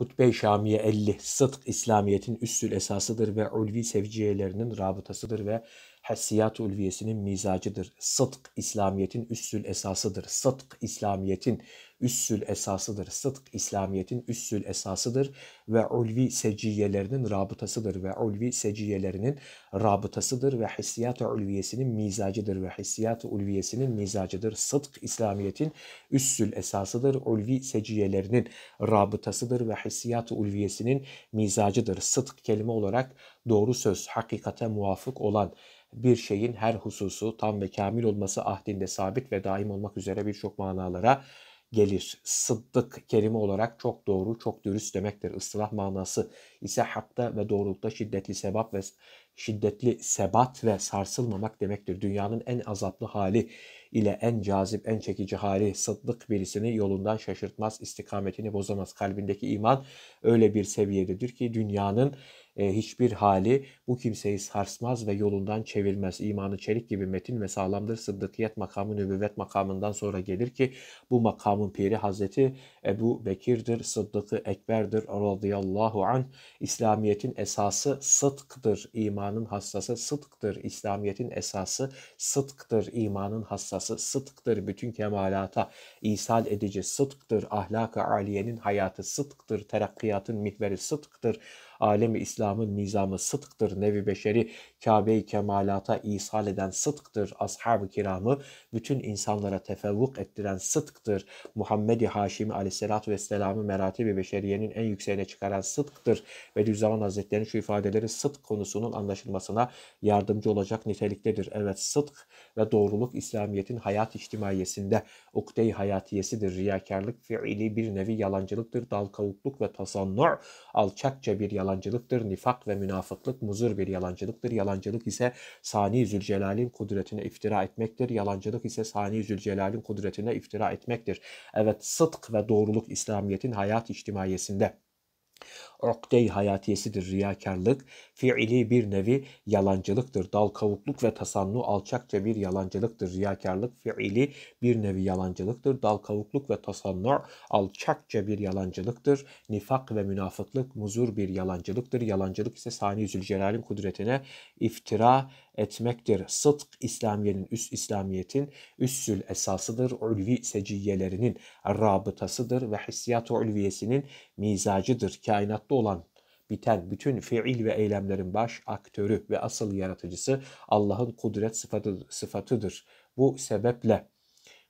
Hutbe-i Şamiye 50 Sıdk İslamiyet'in üssül esasıdır ve ulvi sevciyelerinin rabıtasıdır ve hessiyat ulviyesinin mizacıdır. Sıdk İslamiyet'in üssül esasıdır. Sıdk İslamiyet'in üssül esasıdır. Sıdk İslamiyet'in üssül esasıdır ve ulvi seciyelerinin rabıtasıdır ve ulvi seciyelerinin rabıtasıdır ve hissiyat-ı ulviyesinin mizacıdır ve hissiyat-ı ulviyesinin mizacıdır. Sıdk İslamiyet'in üssül esasıdır. Ulvi seciyelerinin rabıtasıdır ve hissiyat-ı ulviyesinin mizacıdır. Sıdk kelime olarak doğru söz, hakikate muvafık olan, bir şeyin her hususu tam ve kamil olması ahdinde sabit ve daim olmak üzere birçok manalara gelir. Sıddık kelime olarak çok doğru, çok dürüst demektir. Islah manası ise hakta ve doğrulukta şiddetli sebap ve şiddetli sebat ve sarsılmamak demektir. Dünyanın en azaplı hali ile en cazip, en çekici hali sıddık birisini yolundan şaşırtmaz, istikametini bozamaz. Kalbindeki iman öyle bir seviyededir ki dünyanın e, hiçbir hali bu kimseyi sarsmaz ve yolundan çevirmez. İmanı çelik gibi metin ve sağlamdır. Sıddıkiyet makamı nübüvvet makamından sonra gelir ki bu makamın piri Hazreti Ebu Bekir'dir. Sıddıkı Ekber'dir radıyallahu an. İslamiyetin esası sıdktır. İmanın hassası sıdktır. İslamiyetin esası sıdktır. İmanın hassası esası sıdktır bütün kemalata isal edici sıdktır ahlak-ı aliyenin hayatı sıdktır terakkiyatın mihveri sıdktır alemi İslam'ın nizamı sıdktır. Nevi beşeri Kabe-i Kemalat'a ishal eden sıdktır. Ashab-ı kiramı bütün insanlara tefevvuk ettiren sıdktır. Muhammed-i Haşimi aleyhissalatü vesselam'ı meratibi beşeriyenin en yükseğine çıkaran sıdktır. Bediüzzaman Hazretleri'nin şu ifadeleri sıdk konusunun anlaşılmasına yardımcı olacak niteliktedir. Evet sıdk ve doğruluk İslamiyet'in hayat içtimaiyesinde ukde-i hayatiyesidir. Riyakarlık fiili bir nevi yalancılıktır. Dalkavukluk ve tasannu alçakça bir yalancılıktır yalancılıktır. Nifak ve münafıklık muzur bir yalancılıktır. Yalancılık ise Sani Zülcelal'in kudretine iftira etmektir. Yalancılık ise Sani Zülcelal'in kudretine iftira etmektir. Evet sıdk ve doğruluk İslamiyet'in hayat içtimaiyesinde Okdey hayatiyesidir riyakarlık, fiili bir nevi yalancılıktır. Dal kavukluk ve tasannu alçakça bir yalancılıktır. Riyakarlık fiili bir nevi yalancılıktır. Dal kavukluk ve tasannu alçakça bir yalancılıktır. Nifak ve münafıklık muzur bir yalancılıktır. Yalancılık ise Sani Zülcelal'in kudretine iftira etmektir. Sıdk İslamiyenin, üst İslamiyetin üssül esasıdır. Ulvi seciyelerinin rabıtasıdır ve hissiyat-ı ulviyesinin mizacıdır. Kainatta olan biten bütün fiil ve eylemlerin baş aktörü ve asıl yaratıcısı Allah'ın kudret sıfatı, sıfatıdır. Bu sebeple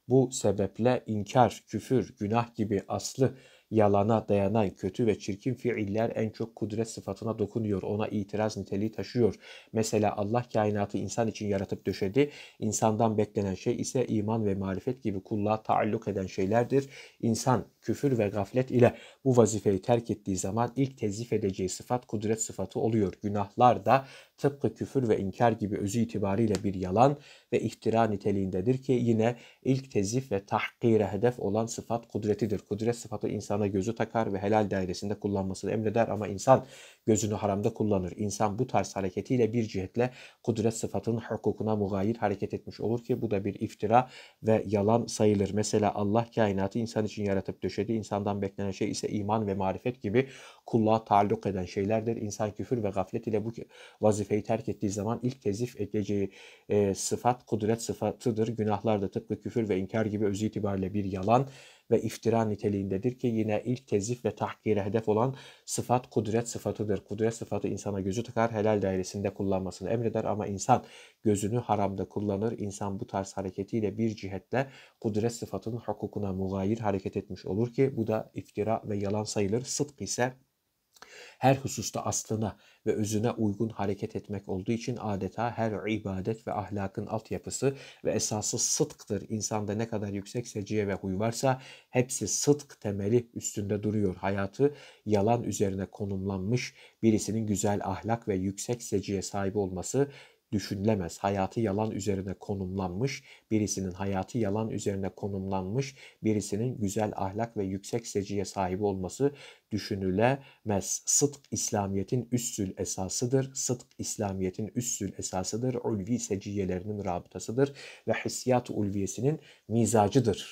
bu sebeple inkar, küfür, günah gibi aslı yalana dayanan kötü ve çirkin fiiller en çok kudret sıfatına dokunuyor. Ona itiraz niteliği taşıyor. Mesela Allah kainatı insan için yaratıp döşedi. İnsandan beklenen şey ise iman ve marifet gibi kulluğa taalluk eden şeylerdir. İnsan küfür ve gaflet ile bu vazifeyi terk ettiği zaman ilk tezif edeceği sıfat kudret sıfatı oluyor. Günahlar da tıpkı küfür ve inkar gibi özü itibariyle bir yalan ve iftira niteliğindedir ki yine ilk tezif ve tahkire hedef olan sıfat kudretidir. Kudret sıfatı insana gözü takar ve helal dairesinde kullanmasını emreder ama insan gözünü haramda kullanır. İnsan bu tarz hareketiyle bir cihetle kudret sıfatının hukukuna mugayir hareket etmiş olur ki bu da bir iftira ve yalan sayılır. Mesela Allah kainatı insan için yaratıp döşemiştir köşede insandan beklenen şey ise iman ve marifet gibi kulluğa taalluk eden şeylerdir. İnsan küfür ve gaflet ile bu vazifeyi terk ettiği zaman ilk tezif edeceği e, sıfat kudret sıfatıdır. Günahlar da tıpkı küfür ve inkar gibi öz itibariyle bir yalan ve iftira niteliğindedir ki yine ilk tezif ve tahkire hedef olan sıfat kudret sıfatıdır. Kudret sıfatı insana gözü takar helal dairesinde kullanmasını emreder ama insan gözünü haramda kullanır. İnsan bu tarz hareketiyle bir cihetle kudret sıfatının hukukuna mugayir hareket etmiş olur ki bu da iftira ve yalan sayılır. Sıdk ise her hususta aslına ve özüne uygun hareket etmek olduğu için adeta her ibadet ve ahlakın altyapısı ve esası sıdktır. İnsanda ne kadar yüksek seciye ve huy varsa hepsi sıdk temeli üstünde duruyor. Hayatı yalan üzerine konumlanmış birisinin güzel ahlak ve yüksek seciye sahibi olması düşünülemez. Hayatı yalan üzerine konumlanmış birisinin hayatı yalan üzerine konumlanmış birisinin güzel ahlak ve yüksek seciye sahibi olması düşünülemez. Sıdk İslamiyet'in üssül esasıdır. Sıdk İslamiyet'in üssül esasıdır. Ulvi seciyelerinin rabıtasıdır ve hissiyat ulviyesinin mizacıdır.